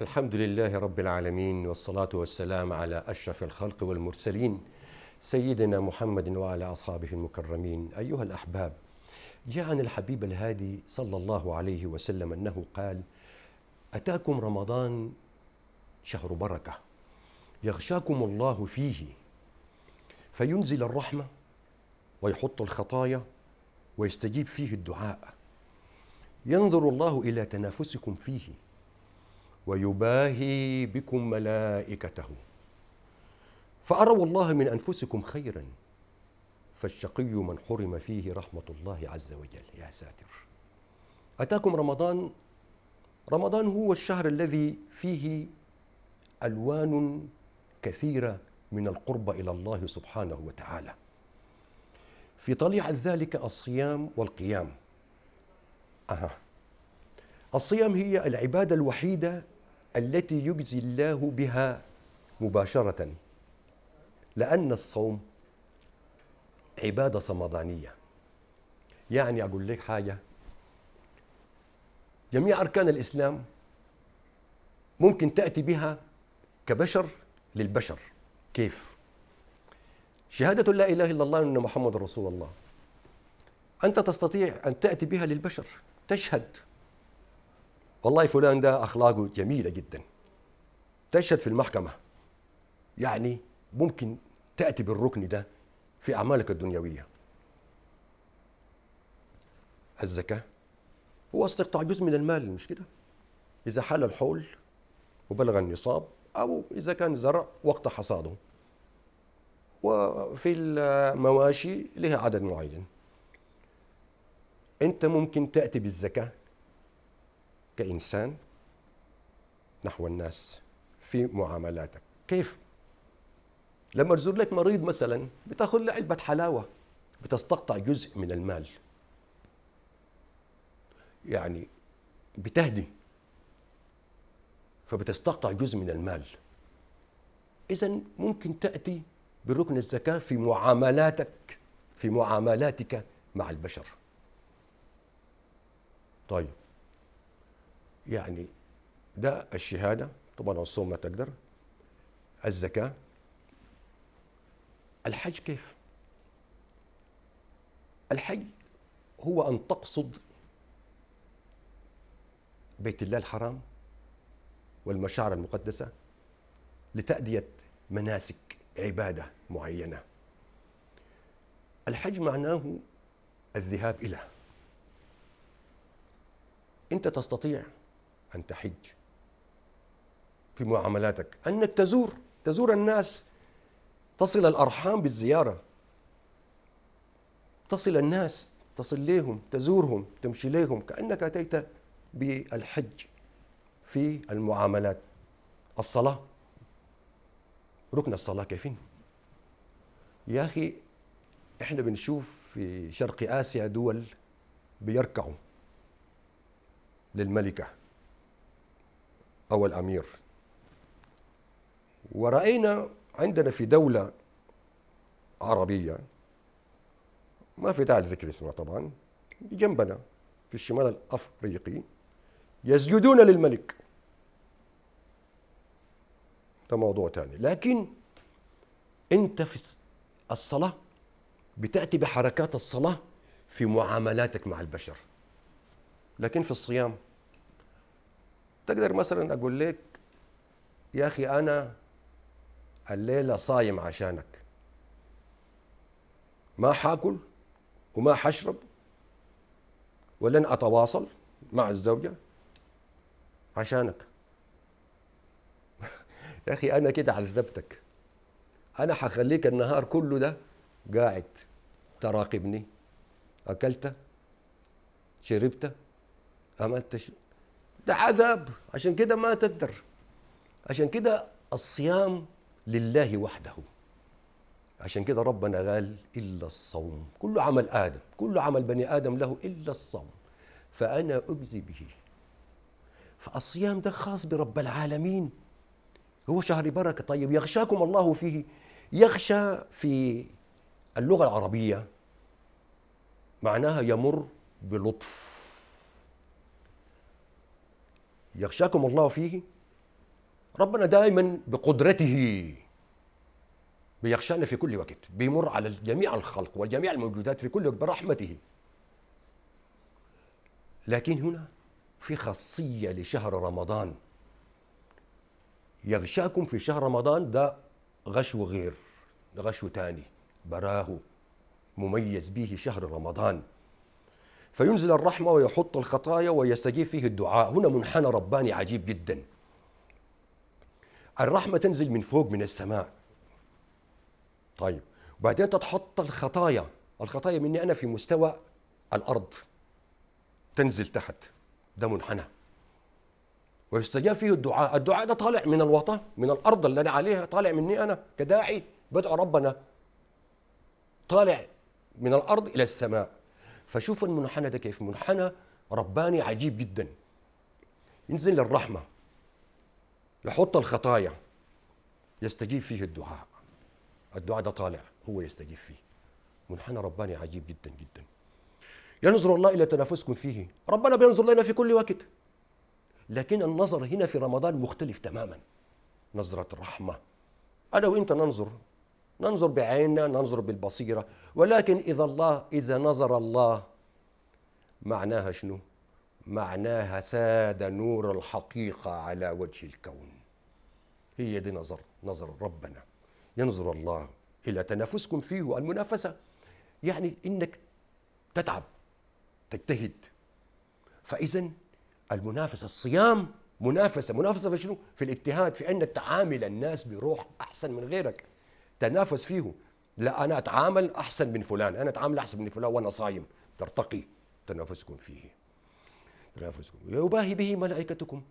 الحمد لله رب العالمين والصلاة والسلام على أشرف الخلق والمرسلين سيدنا محمد وعلى أصحابه المكرمين أيها الأحباب جاء عن الحبيب الهادي صلى الله عليه وسلم أنه قال أتاكم رمضان شهر بركة يغشاكم الله فيه فينزل الرحمة ويحط الخطايا ويستجيب فيه الدعاء ينظر الله إلى تنافسكم فيه ويباهي بكم ملائكته فأروا الله من أنفسكم خيرا فالشقي من حرم فيه رحمة الله عز وجل يا ساتر أتاكم رمضان رمضان هو الشهر الذي فيه ألوان كثيرة من القرب إلى الله سبحانه وتعالى في طليعة ذلك الصيام والقيام أها الصيام هي العبادة الوحيدة التي يجزي الله بها مباشرة لأن الصوم عبادة صمدانية يعني أقول لك حاجة جميع أركان الإسلام ممكن تأتي بها كبشر للبشر كيف؟ شهادة لا إله إلا الله أن محمد رسول الله أنت تستطيع أن تأتي بها للبشر تشهد والله فلان ده اخلاقه جميله جدا تشهد في المحكمه يعني ممكن تاتي بالركن ده في اعمالك الدنيويه الزكاه هو استقطاع جزء من المال مش كده اذا حل الحول وبلغ النصاب او اذا كان زرع وقت حصاده وفي المواشي لها عدد معين انت ممكن تاتي بالزكاه كإنسان نحو الناس في معاملاتك كيف لما تزور لك مريض مثلا بتاخذ له علبه حلاوه بتستقطع جزء من المال يعني بتهدي فبتستقطع جزء من المال اذا ممكن تاتي بركن الزكاه في معاملاتك في معاملاتك مع البشر طيب يعني ده الشهاده طبعا الصوم ما تقدر الزكاه الحج كيف الحج هو ان تقصد بيت الله الحرام والمشاعر المقدسه لتاديه مناسك عباده معينه الحج معناه الذهاب الى انت تستطيع أن تحج في معاملاتك أنك تزور تزور الناس تصل الأرحام بالزيارة تصل الناس تصل ليهم تزورهم تمشي ليهم كأنك أتيت بالحج في المعاملات الصلاة ركن الصلاة كيفين يا أخي إحنا بنشوف في شرق آسيا دول بيركعوا للملكة أو الأمير ورأينا عندنا في دولة عربية ما في داعي لذكر اسمها طبعا جنبنا في الشمال الأفريقي يسجدون للملك ده موضوع تاني لكن أنت في الصلاة بتأتي بحركات الصلاة في معاملاتك مع البشر لكن في الصيام تقدر مثلا اقول لك يا اخي انا الليله صايم عشانك ما حاكل وما حشرب ولن اتواصل مع الزوجه عشانك يا اخي انا كده عذبتك انا حخليك النهار كله ده قاعد تراقبني اكلت شربت عملت ده عذاب عشان كده ما تقدر عشان كده الصيام لله وحده عشان كده ربنا قال إلا الصوم كل عمل آدم كل عمل بني آدم له إلا الصوم فأنا أجزي به فالصيام ده خاص برب العالمين هو شهر بركة طيب يغشاكم الله فيه يغشى في اللغة العربية معناها يمر بلطف يغشاكم الله فيه ربنا دائما بقدرته بيخشانا في كل وقت بيمر على جميع الخلق وجميع الموجودات في كل وقت برحمته لكن هنا في خاصية لشهر رمضان يغشاكم في شهر رمضان ده غشو غير ده غشو تاني براه مميز به شهر رمضان فينزل الرحمة ويحط الخطايا ويستجيب فيه الدعاء هنا منحنى رباني عجيب جدا الرحمة تنزل من فوق من السماء طيب وبعدين تتحط الخطايا الخطايا مني أنا في مستوى الأرض تنزل تحت ده منحنى ويستجاب فيه الدعاء الدعاء ده طالع من الوطن من الأرض اللي أنا عليها طالع مني أنا كداعي بدعو ربنا طالع من الأرض إلى السماء فشوف المنحنى ده كيف منحنى رباني عجيب جدا ينزل للرحمه يحط الخطايا يستجيب فيه الدعاء الدعاء ده طالع هو يستجيب فيه منحنى رباني عجيب جدا جدا ينظر الله الى تنافسكم فيه ربنا بينظر لنا في كل وقت لكن النظر هنا في رمضان مختلف تماما نظره الرحمه انا وانت ننظر ننظر بعيننا ننظر بالبصيرة ولكن إذا الله إذا نظر الله معناها شنو؟ معناها ساد نور الحقيقة على وجه الكون هي دي نظر نظر ربنا ينظر الله إلى تنافسكم فيه المنافسة يعني إنك تتعب تجتهد فإذا المنافسة الصيام منافسة منافسة في شنو؟ في الاجتهاد في أنك تعامل الناس بروح أحسن من غيرك تنافس فيه لا انا اتعامل احسن من فلان انا اتعامل احسن من فلان وانا صايم ترتقي تنافسكم فيه تنافسكم يباهي به ملائكتكم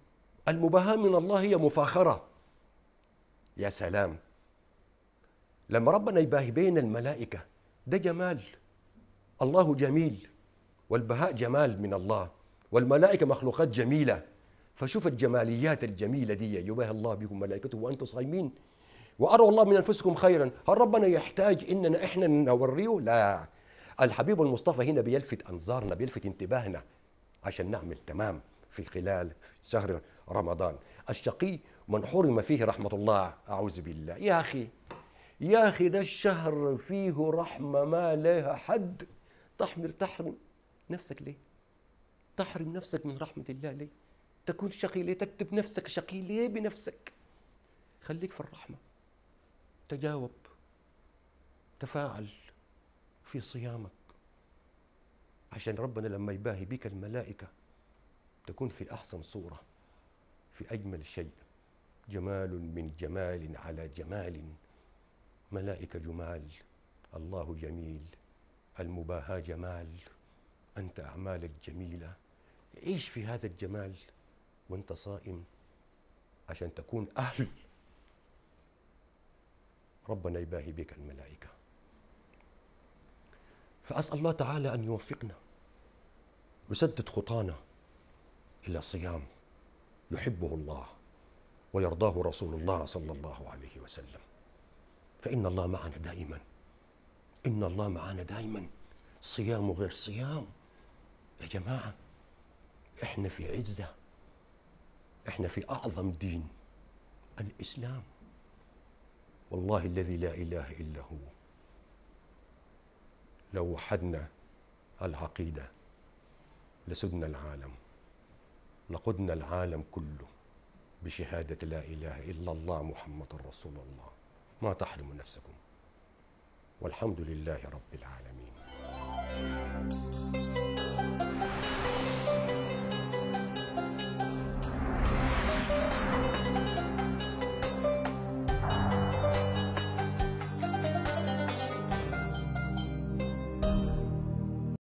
المباهاة من الله هي مفاخرة يا سلام لما ربنا يباهي بين الملائكة ده جمال الله جميل والبهاء جمال من الله والملائكة مخلوقات جميلة فشوف الجماليات الجميلة دي يباهي الله بكم ملائكته وأنتم صايمين واروا الله من انفسكم خيرا هل ربنا يحتاج اننا احنا نوريه لا الحبيب المصطفى هنا بيلفت انظارنا بيلفت انتباهنا عشان نعمل تمام في خلال شهر رمضان الشقي من حرم فيه رحمة الله أعوذ بالله يا أخي يا أخي ده الشهر فيه رحمة ما لها حد تحمر تحرم نفسك ليه تحرم نفسك من رحمة الله ليه تكون شقي ليه تكتب نفسك شقي ليه بنفسك خليك في الرحمه تجاوب تفاعل في صيامك عشان ربنا لما يباهي بك الملائكة تكون في أحسن صورة في أجمل شيء جمال من جمال على جمال ملائكة جمال الله جميل المباهاة جمال أنت أعمالك جميلة عيش في هذا الجمال وأنت صائم عشان تكون أهل ربنا يباهي بك الملائكة فأسأل الله تعالى أن يوفقنا ويسدد خطانا إلى صيام يحبه الله ويرضاه رسول الله صلى الله عليه وسلم فإن الله معنا دائما إن الله معنا دائما صيام غير صيام يا جماعة إحنا في عزة إحنا في أعظم دين الإسلام والله الذي لا إله إلا هو لو وحدنا العقيدة لسدنا العالم لقدنا العالم كله بشهادة لا إله إلا الله محمد رسول الله ما تحرم نفسكم والحمد لله رب العالمين